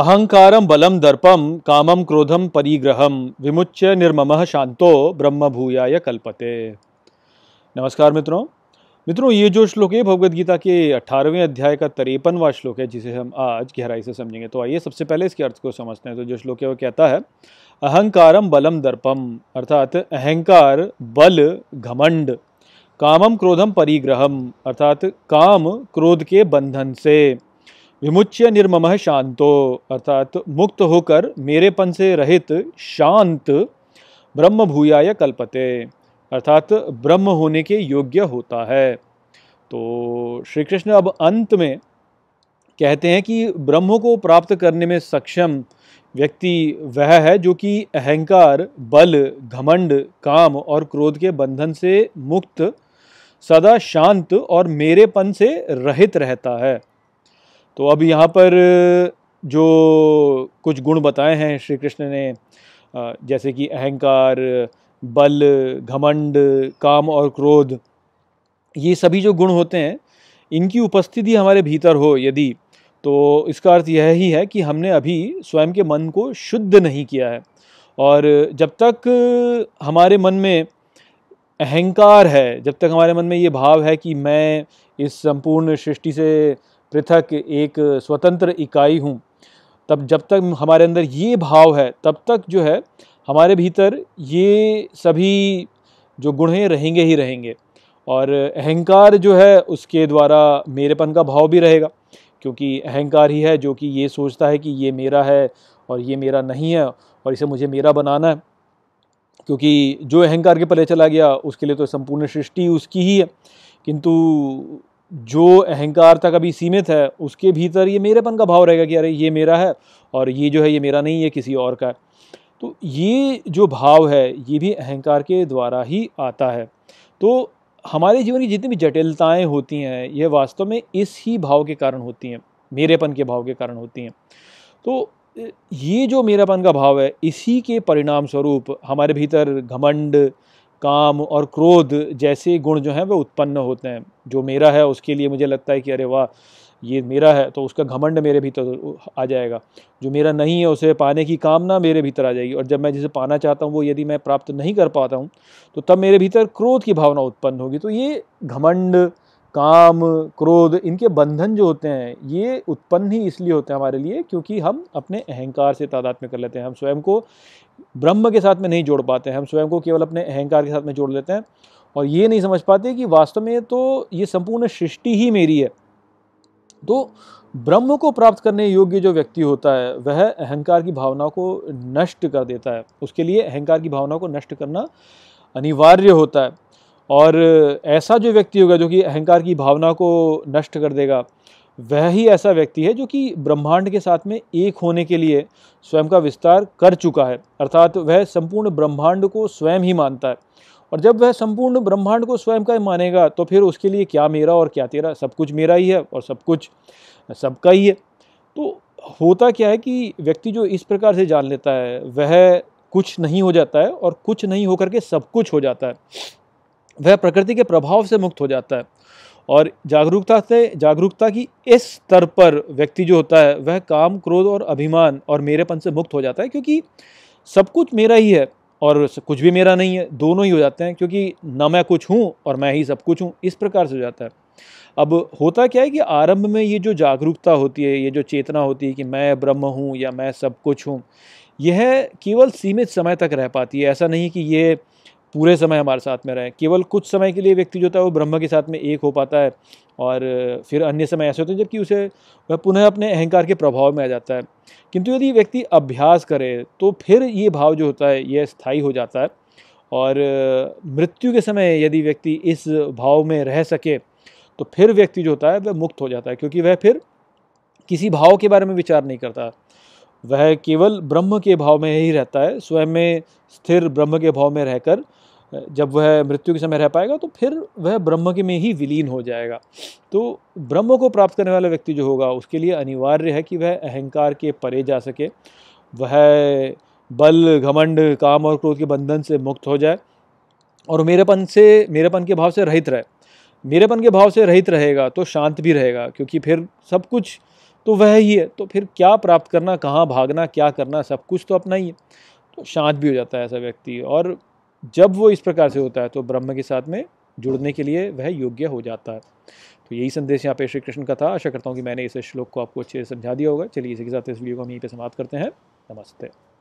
अहंकार बलम दर्पम कामम क्रोधम परिग्रहम विमुच्य निर्मम शांतो ब्रह्म भूयाय कल्पते नमस्कार मित्रों मित्रों ये जो श्लोक है भगवदगीता के अठारहवें अध्याय का तरेपनवा श्लोक है जिसे हम आज गहराई से समझेंगे तो आइए सबसे पहले इसके अर्थ को समझते हैं तो जो श्लोक है वो कहता है अहंकार बलम दर्पम अर्थात अहंकार बल घमंड कामम क्रोधम परिग्रहम अर्थात काम क्रोध के बंधन से विमुच्य निर्मम शांतो अर्थात मुक्त होकर मेरेपन से रहित शांत ब्रह्म भूयाय कल्पते अर्थात ब्रह्म होने के योग्य होता है तो श्री कृष्ण अब अंत में कहते हैं कि ब्रह्म को प्राप्त करने में सक्षम व्यक्ति वह है जो कि अहंकार बल घमंड काम और क्रोध के बंधन से मुक्त सदा शांत और मेरेपन से रहित रहता है तो अब यहाँ पर जो कुछ गुण बताए हैं श्री कृष्ण ने जैसे कि अहंकार बल घमंड काम और क्रोध ये सभी जो गुण होते हैं इनकी उपस्थिति हमारे भीतर हो यदि तो इसका अर्थ यह ही है कि हमने अभी स्वयं के मन को शुद्ध नहीं किया है और जब तक हमारे मन में अहंकार है जब तक हमारे मन में ये भाव है कि मैं इस संपूर्ण सृष्टि से पृथक एक स्वतंत्र इकाई हूँ तब जब तक हमारे अंदर ये भाव है तब तक जो है हमारे भीतर ये सभी जो गुण हैं रहेंगे ही रहेंगे और अहंकार जो है उसके द्वारा मेरेपन का भाव भी रहेगा क्योंकि अहंकार ही है जो कि ये सोचता है कि ये मेरा है और ये मेरा नहीं है और इसे मुझे मेरा बनाना है क्योंकि जो अहंकार के पले चला गया उसके लिए तो संपूर्ण सृष्टि उसकी ही है किंतु जो अहंकार तक अभी सीमित है उसके भीतर ये मेरेपन का भाव रहेगा कि अरे ये मेरा है और ये जो है ये मेरा नहीं है किसी और का है तो ये जो भाव है ये भी अहंकार के द्वारा ही आता है तो हमारे जीवन की जितनी भी जटिलताएं होती हैं यह वास्तव में इस ही भाव के कारण होती हैं मेरेपन के भाव के कारण होती हैं तो ये जो मेरापन का भाव है इसी के परिणाम स्वरूप हमारे भीतर घमंड काम और क्रोध जैसे गुण जो हैं वो उत्पन्न होते हैं जो मेरा है उसके लिए मुझे लगता है कि अरे वाह ये मेरा है तो उसका घमंड मेरे भीतर आ जाएगा जो मेरा नहीं है उसे पाने की कामना मेरे भीतर आ जाएगी और जब मैं जिसे पाना चाहता हूँ वो यदि मैं प्राप्त नहीं कर पाता हूँ तो तब मेरे भीतर क्रोध की भावना उत्पन्न होगी तो ये घमंड काम क्रोध इनके बंधन जो होते हैं ये उत्पन्न ही इसलिए होते हैं हमारे लिए क्योंकि हम अपने अहंकार से तादाद में कर लेते हैं हम स्वयं को ब्रह्म के साथ में नहीं जोड़ पाते हैं हम स्वयं को केवल अपने अहंकार के साथ में जोड़ लेते हैं और ये नहीं समझ पाते कि वास्तव में तो ये संपूर्ण सृष्टि ही मेरी है तो ब्रह्म को प्राप्त करने योग्य जो व्यक्ति होता है वह अहंकार की भावना को नष्ट कर देता है उसके लिए अहंकार की भावना को नष्ट करना अनिवार्य होता है और ऐसा जो व्यक्ति होगा जो कि अहंकार की भावना को नष्ट कर देगा वह ही ऐसा व्यक्ति है जो कि ब्रह्मांड के साथ में एक होने के लिए स्वयं का विस्तार कर चुका है अर्थात वह संपूर्ण ब्रह्मांड को स्वयं ही मानता है और जब वह संपूर्ण ब्रह्मांड को स्वयं का ही मानेगा तो फिर उसके लिए क्या मेरा और क्या तेरा सब कुछ मेरा ही है और सब कुछ सबका ही है तो होता क्या है कि व्यक्ति जो इस प्रकार से जान लेता है वह कुछ नहीं हो जाता है और कुछ नहीं होकर के सब कुछ हो जाता है वह प्रकृति के प्रभाव से मुक्त हो जाता है और जागरूकता से जागरूकता की इस स्तर पर व्यक्ति जो होता है वह काम क्रोध और अभिमान और मेरेपन से मुक्त हो जाता है क्योंकि सब कुछ मेरा ही है और कुछ भी मेरा नहीं है दोनों ही हो जाते हैं क्योंकि न मैं कुछ हूँ और मैं ही सब कुछ हूँ इस प्रकार से हो जाता है अब होता क्या है कि आरंभ में ये जो जागरूकता होती है ये जो चेतना होती है कि मैं ब्रह्म हूँ या मैं सब कुछ हूँ यह केवल सीमित समय तक रह पाती है ऐसा नहीं कि ये पूरे समय हमारे साथ में रहें केवल कुछ समय के लिए व्यक्ति जो होता है वो ब्रह्म के साथ में एक हो पाता है और फिर अन्य समय ऐसे होते हैं जबकि उसे वह पुनः अपने अहंकार के प्रभाव में आ जाता है किंतु यदि व्यक्ति अभ्यास करे तो फिर ये भाव जो होता है यह स्थायी हो जाता है और मृत्यु के समय यदि व्यक्ति इस भाव में रह सके तो फिर व्यक्ति जो होता है वह मुक्त हो जाता है क्योंकि वह फिर किसी भाव के बारे में विचार नहीं करता वह केवल ब्रह्म के भाव में ही रहता है स्वयं में स्थिर ब्रह्म के भाव में रहकर जब वह मृत्यु के समय रह पाएगा तो फिर वह ब्रह्म के में ही विलीन हो जाएगा तो ब्रह्म को प्राप्त करने वाला व्यक्ति जो होगा उसके लिए अनिवार्य है कि वह अहंकार के परे जा सके वह बल घमंड काम और क्रोध के बंधन से मुक्त हो जाए और मेरेपन से मेरेपन के भाव से रहित रहे मेरेपन के भाव से रहित रहेगा तो शांत भी रहेगा क्योंकि फिर सब कुछ तो वह ही है तो फिर क्या प्राप्त करना कहाँ भागना क्या करना सब कुछ तो अपना ही है तो शांत भी हो जाता है ऐसा व्यक्ति और जब वो इस प्रकार से होता है तो ब्रह्म के साथ में जुड़ने के लिए वह योग्य हो जाता है तो यही संदेश यहाँ पे श्री कृष्ण का था आशा करता हूँ कि मैंने इस श्लोक को आपको अच्छे से समझा दिया होगा चलिए इसी के साथ इस वीडियो को हम यहीं पर समाप्त करते हैं नमस्ते